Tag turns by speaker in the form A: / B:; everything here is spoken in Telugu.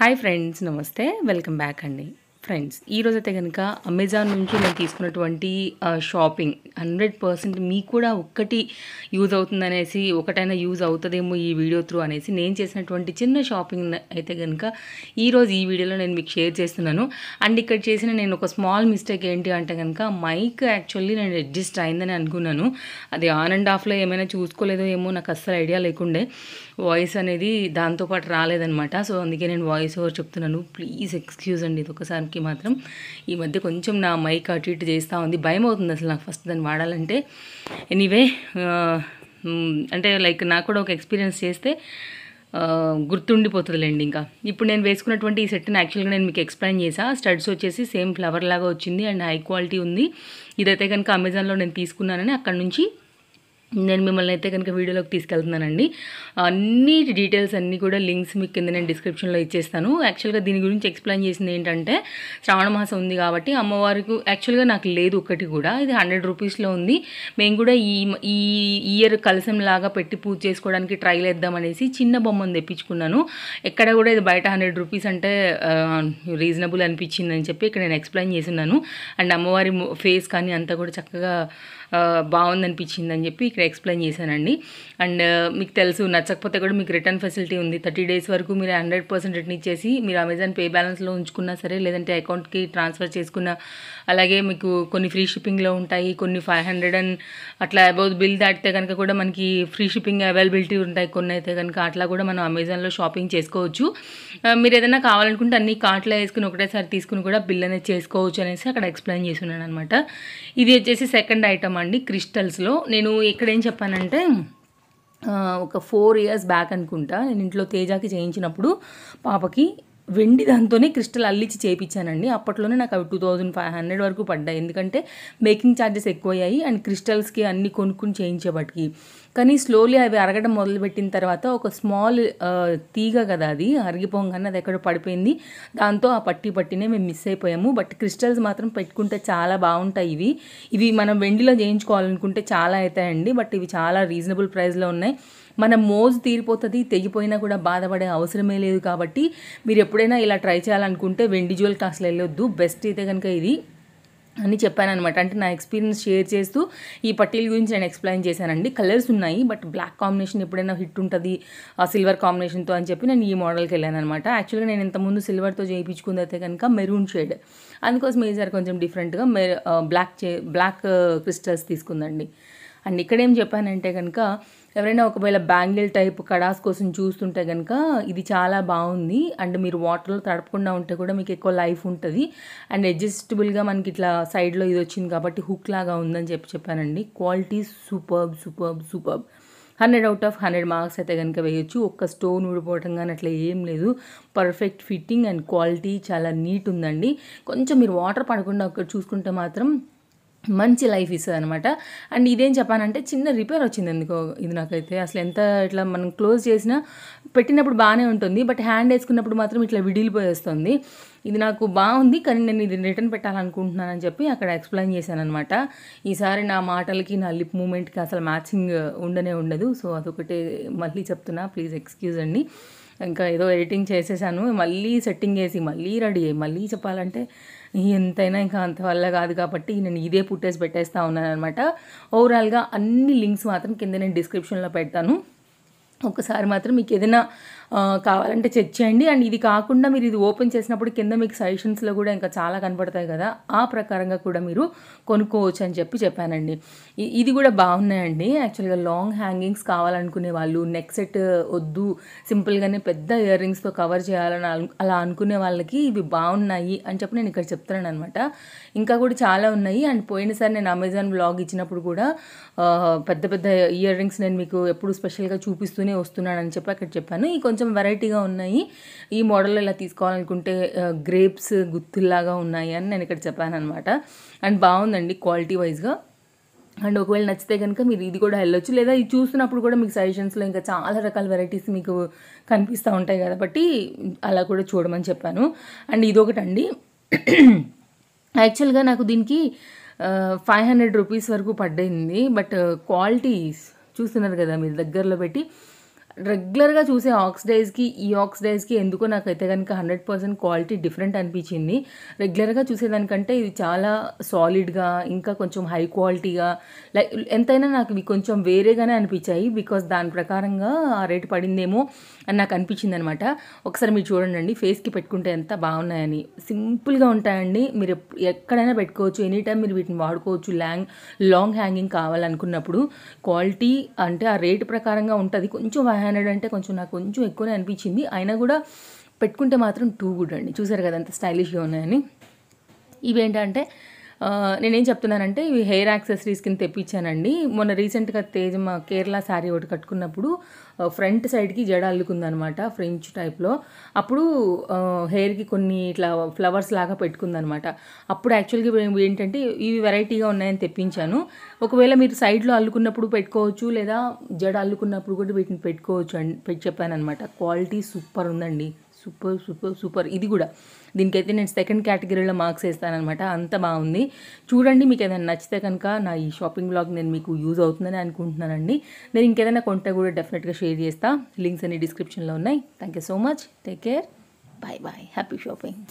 A: హాయ్ ఫ్రెండ్స్ నమస్తే వెల్కమ్ బ్యాక్ అండి ఫ్రెండ్స్ ఈరోజైతే కనుక అమెజాన్ నుంచి నేను తీసుకున్నటువంటి షాపింగ్ హండ్రెడ్ పర్సెంట్ మీకు కూడా ఒక్కటి యూజ్ అవుతుందనేసి ఒకటైనా యూజ్ అవుతుందేమో ఈ వీడియో త్రూ అనేసి నేను చేసినటువంటి చిన్న షాపింగ్ అయితే కనుక ఈరోజు ఈ వీడియోలో నేను మీకు షేర్ చేస్తున్నాను అండ్ ఇక్కడ చేసిన నేను ఒక స్మాల్ మిస్టేక్ ఏంటి అంటే కనుక మైక్ యాక్చువల్లీ నేను అడ్జస్ట్ అయిందని అనుకున్నాను అది ఆన్ అండ్ ఆఫ్లో ఏమైనా చూసుకోలేదో ఏమో నాకు అస్సలు ఐడియా లేకుండే వాయిస్ అనేది దాంతోపాటు రాలేదనమాట సో అందుకే నేను వాయిస్ ఓవర్ చెప్తున్నాను ప్లీజ్ ఎక్స్క్యూజ్ అండి ఇది ఒకసారి వాడడానికి మాత్రం ఈ మధ్య కొంచెం నా మైక్ అటు ఇటు చేస్తూ ఉంది భయం అవుతుంది అసలు నాకు ఫస్ట్ దాన్ని వాడాలంటే ఎనీవే అంటే లైక్ నాకు కూడా ఒక ఎక్స్పీరియన్స్ చేస్తే గుర్తుండిపోతుందిలేండి ఇంకా ఇప్పుడు నేను వేసుకున్నటువంటి ఈ సెట్ని యాక్చువల్గా నేను మీకు ఎక్స్ప్లెయిన్ చేసా స్టడ్స్ వచ్చేసి సేమ్ ఫ్లవర్ లాగా వచ్చింది అండ్ హై క్వాలిటీ ఉంది ఇదైతే కనుక అమెజాన్లో నేను తీసుకున్నానని అక్కడ నుంచి నేను మిమ్మల్ని అయితే కనుక వీడియోలోకి తీసుకెళ్తున్నానండి అన్ని డీటెయిల్స్ అన్నీ కూడా లింక్స్ మీకు కింద నేను డిస్క్రిప్షన్లో ఇచ్చేస్తాను యాక్చువల్గా దీని గురించి ఎక్స్ప్లెయిన్ చేసింది ఏంటంటే శ్రావణ మాసం ఉంది కాబట్టి అమ్మవారికి యాక్చువల్గా నాకు లేదు ఒకటి కూడా ఇది హండ్రెడ్ రూపీస్లో ఉంది మేము కూడా ఈ ఈ ఇయర్ కలసంలాగా పెట్టి పూజ చేసుకోవడానికి ట్రైల్ వేద్దామనేసి చిన్న బొమ్మను తెప్పించుకున్నాను ఎక్కడ కూడా ఇది బయట హండ్రెడ్ రూపీస్ అంటే రీజనబుల్ అనిపించింది అని చెప్పి ఇక్కడ నేను ఎక్స్ప్లెయిన్ చేస్తున్నాను అండ్ అమ్మవారి ఫేస్ కానీ అంతా కూడా చక్కగా బాగుందనిపించింది అని చెప్పి ఇక్కడ ఎక్స్ప్లెయిన్ చేశానండి అండ్ మీకు తెలుసు నచ్చకపోతే కూడా మీకు రిటర్న్ ఫెసిలిటీ ఉంది థర్టీ డేస్ వరకు మీరు హండ్రెడ్ పర్సెంట్ రిటర్న్ ఇచ్చేసి మీరు అమెజాన్ పే బ్యాలెన్స్లో ఉంచుకున్నా సరే లేదంటే అకౌంట్కి ట్రాన్స్ఫర్ చేసుకున్న అలాగే మీకు కొన్ని ఫ్రీ షిప్పింగ్లో ఉంటాయి కొన్ని ఫైవ్ హండ్రెడ్ అండ్ అట్లా అబౌత్ బిల్ దాటితే కనుక కూడా మనకి ఫ్రీ షిప్పింగ్ అవైలబిలిటీ ఉంటాయి కొన్ని అయితే కనుక అట్లా కూడా మనం అమెజాన్లో షాపింగ్ చేసుకోవచ్చు మీరు ఏదైనా కావాలనుకుంటే అన్ని కార్ట్లో వేసుకుని ఒకటేసారి తీసుకుని కూడా బిల్ అనేది చేసుకోవచ్చు అనేసి అక్కడ ఎక్స్ప్లెయిన్ చేస్తున్నాను అనమాట ఇది వచ్చేసి సెకండ్ ఐటమ్ అండి క్రిస్టల్స్లో నేను ఏం చెప్పానంటే ఒక ఫోర్ ఇయర్స్ బ్యాక్ అనుకుంటా నేను ఇంట్లో తేజాకి చేయించినప్పుడు పాపకి వెండి దాంతోనే క్రిస్టల్ అల్లిచ్చి చేయించానండి అప్పట్లోనే నాకు అవి టూ థౌజండ్ ఫైవ్ హండ్రెడ్ వరకు పడ్డాయి ఎందుకంటే మేకింగ్ ఛార్జెస్ ఎక్కువయ్యాయి అండ్ క్రిస్టల్స్కి అన్ని కొనుక్కుని చేయించేపటికి కానీ స్లోలీ అవి అరగడం మొదలుపెట్టిన తర్వాత ఒక స్మాల్ తీగ కదా అది అరిగిపోగానే అది ఎక్కడ పడిపోయింది దాంతో ఆ పట్టి పట్టినే మేము మిస్ అయిపోయాము బట్ క్రిస్టల్స్ మాత్రం పెట్టుకుంటే చాలా బాగుంటాయి ఇవి ఇవి మనం వెండిలో చేయించుకోవాలనుకుంటే చాలా అవుతాయండి బట్ ఇవి చాలా రీజనబుల్ ప్రైస్లో ఉన్నాయి మన మోజు తీరిపోతుంది తెగిపోయినా కూడా బాధపడే అవసరమే లేదు కాబట్టి మీరు ఎప్పుడైనా ఇలా ట్రై చేయాలనుకుంటే వెండి జ్యువెల్ కాస్ట్లు వెళ్ళొద్దు బెస్ట్ అయితే కనుక ఇది అని అనమాట అంటే నా ఎక్స్పీరియన్స్ షేర్ చేస్తూ ఈ పట్టీల గురించి నేను ఎక్స్ప్లెయిన్ చేశానండి కలర్స్ ఉన్నాయి బట్ బ్లాక్ కాంబినేషన్ ఎప్పుడైనా హిట్ ఉంటుంది ఆ సిల్వర్ కాంబినేషన్తో అని చెప్పి నేను ఈ మోడల్కి వెళ్ళాను అనమాట యాక్చువల్గా నేను ఇంతకుముందు సిల్వర్తో అయితే కనుక మెరూన్ షేడ్ అందుకోసం ఈసారి కొంచెం డిఫరెంట్గా మె బ్లాక్ చే బ్లాక్ క్రిస్టల్స్ తీసుకుందండి అండ్ ఇక్కడ ఏం చెప్పానంటే కనుక ఎవరైనా ఒకవేళ బ్యాంగిల్ టైప్ కడాస్ కోసం చూస్తుంటే కనుక ఇది చాలా బాగుంది అండ్ మీరు వాటర్లో తడపకుండా ఉంటే కూడా మీకు ఎక్కువ లైఫ్ ఉంటుంది అండ్ అడ్జస్టబుల్గా మనకి ఇట్లా సైడ్లో ఇది వచ్చింది కాబట్టి హుక్ లాగా ఉందని చెప్పి చెప్పానండి quality superb superb superb hundred out of hundred marks అయితే కనుక వేయొచ్చు ఒక్క స్టోన్ ఊడిపోవటం కానీ అట్లా ఏం లేదు పర్ఫెక్ట్ ఫిట్టింగ్ అండ్ క్వాలిటీ చాలా నీట్ ఉందండి కొంచెం మీరు వాటర్ పడకుండా అక్కడ చూసుకుంటే మాత్రం మంచి లైఫ్ ఇస్తుంది అనమాట అండ్ ఇదేం చెప్పానంటే చిన్న రిపేర్ వచ్చింది ఎందుకో ఇది నాకైతే అసలు ఎంత ఇట్లా మనం క్లోజ్ చేసినా పెట్టినప్పుడు బాగానే ఉంటుంది బట్ హ్యాండ్ వేసుకున్నప్పుడు మాత్రం ఇట్లా విడిలిపోయేస్తుంది ఇది నాకు బాగుంది కానీ నేను ఇది రిటర్న్ పెట్టాలనుకుంటున్నానని చెప్పి అక్కడ ఎక్స్ప్లెయిన్ చేశాను అనమాట ఈసారి నా మాటలకి నా లిప్ మూమెంట్కి అసలు మ్యాచింగ్ ఉండనే ఉండదు సో అదొకటే మళ్ళీ చెప్తున్నా ప్లీజ్ ఎక్స్క్యూజ్ అండి ఇంకా ఏదో ఎడిటింగ్ చేసేసాను మళ్ళీ సెట్టింగ్ చేసి మళ్ళీ రెడీ అయ్యి మళ్ళీ చెప్పాలంటే ఎంతైనా ఇంకా అంత వల్ల కాదు కాబట్టి నేను ఇదే పుట్టేసి పెట్టేస్తా ఉన్నాను అనమాట ఓవరాల్గా అన్ని లింక్స్ మాత్రం కింద నేను డిస్క్రిప్షన్లో పెడతాను ఒకసారి మాత్రం మీకు ఏదైనా కావాలంటే చెక్ చేయండి అండ్ ఇది కాకుండా మీరు ఇది ఓపెన్ చేసినప్పుడు కింద మీకు సజెషన్స్లో కూడా ఇంకా చాలా కనపడతాయి కదా ఆ ప్రకారంగా కూడా మీరు కొనుక్కోవచ్చు అని చెప్పి చెప్పానండి ఇది కూడా బాగున్నాయండి యాక్చువల్గా లాంగ్ హ్యాంగింగ్స్ కావాలనుకునే వాళ్ళు నెక్ సెట్ వద్దు సింపుల్గానే పెద్ద ఇయర్ రింగ్స్తో కవర్ చేయాలని అలా అనుకునే వాళ్ళకి ఇవి బాగున్నాయి అని చెప్పి నేను ఇక్కడ చెప్తున్నాను అనమాట ఇంకా కూడా చాలా ఉన్నాయి అండ్ పోయినసారి నేను అమెజాన్ బ్లాగ్ ఇచ్చినప్పుడు కూడా పెద్ద పెద్ద ఇయర్ రింగ్స్ నేను మీకు ఎప్పుడు స్పెషల్గా చూపిస్తూనే వస్తున్నానని చెప్పి అక్కడ చెప్పాను ఈ కొంచెం కొంచెం వెరైటీగా ఉన్నాయి ఈ మోడల్ ఇలా తీసుకోవాలనుకుంటే గ్రేప్స్ గుత్తుల్లాగా ఉన్నాయి అని నేను ఇక్కడ చెప్పాను అనమాట అండ్ బాగుందండి క్వాలిటీ వైజ్గా అండ్ ఒకవేళ నచ్చితే కనుక మీరు ఇది కూడా వెళ్ళొచ్చు లేదా ఇది చూస్తున్నప్పుడు కూడా మీకు సజెషన్స్లో ఇంకా చాలా రకాల వెరైటీస్ మీకు కనిపిస్తూ ఉంటాయి కాబట్టి అలా కూడా చూడమని చెప్పాను అండ్ ఇదొకటండి యాక్చువల్గా నాకు దీనికి ఫైవ్ హండ్రెడ్ రూపీస్ వరకు పడ్డింది బట్ క్వాలిటీస్ చూస్తున్నారు కదా మీరు దగ్గరలో పెట్టి రెగ్యులర్గా చూసే ఆక్సిడైజ్కి ఈ ఆక్సిడైజ్కి ఎందుకో నాకైతే కనుక హండ్రెడ్ పర్సెంట్ క్వాలిటీ డిఫరెంట్ అనిపించింది రెగ్యులర్గా చూసేదానికంటే ఇది చాలా సాలిడ్గా ఇంకా కొంచెం హై క్వాలిటీగా లైక్ ఎంతైనా నాకు ఇవి కొంచెం వేరేగానే అనిపించాయి బికాస్ దాని ప్రకారంగా ఆ రేటు పడిందేమో అని నాకు అనిపించింది అనమాట ఒకసారి మీరు చూడండి ఫేస్కి పెట్టుకుంటే ఎంత బాగున్నాయని సింపుల్గా ఉంటాయండి మీరు ఎక్కడైనా పెట్టుకోవచ్చు ఎనీ టైం మీరు వీటిని వాడుకోవచ్చు లాంగ్ లాంగ్ హ్యాంగింగ్ కావాలనుకున్నప్పుడు క్వాలిటీ అంటే ఆ రేటు ప్రకారంగా ఉంటుంది కొంచెం ఫైవ్ హండ్రెడ్ అంటే కొంచెం నాకు కొంచెం ఎక్కువనే అనిపించింది అయినా కూడా పెట్టుకుంటే మాత్రం టూ గుడ్ అండి చూసారు కదా అంత స్టైలిష్గా ఉన్నాయని ఇవేంటంటే నేనేం చెప్తున్నానంటే ఇవి హెయిర్ యాక్సెసరీస్ కింద తెప్పించానండి మొన్న రీసెంట్గా తేజ్ మా కేరళ శారీ ఒకటి కట్టుకున్నప్పుడు ఫ్రంట్ సైడ్కి జడ అల్లుకుందనమాట ఫ్రెంచ్ టైప్లో అప్పుడు హెయిర్కి కొన్ని ఇట్లా ఫ్లవర్స్ లాగా పెట్టుకుందనమాట అప్పుడు యాక్చువల్గా ఏంటంటే ఇవి వెరైటీగా ఉన్నాయని తెప్పించాను ఒకవేళ మీరు సైడ్లో అల్లుకున్నప్పుడు పెట్టుకోవచ్చు లేదా జడ అల్లుకున్నప్పుడు కూడా వీటిని పెట్టుకోవచ్చు పెట్టి చెప్పాను అనమాట క్వాలిటీ సూపర్ ఉందండి సూపర్ సూపర్ సూపర్ ఇది కూడా దీనికైతే నేను సెకండ్ కేటగిరీలో మార్క్స్ వేస్తానమాట అంత బాగుంది చూడండి మీకు ఏదైనా నచ్చితే కనుక నా ఈ షాపింగ్ బ్లాగ్ నేను మీకు యూజ్ అవుతుందని అనుకుంటున్నానండి నేను ఇంకేదైనా కొంటే కూడా డెఫినెట్గా షేర్ చేస్తా లింక్స్ అన్ని డిస్క్రిప్షన్లో ఉన్నాయి thank you so much take care bye bye happy shopping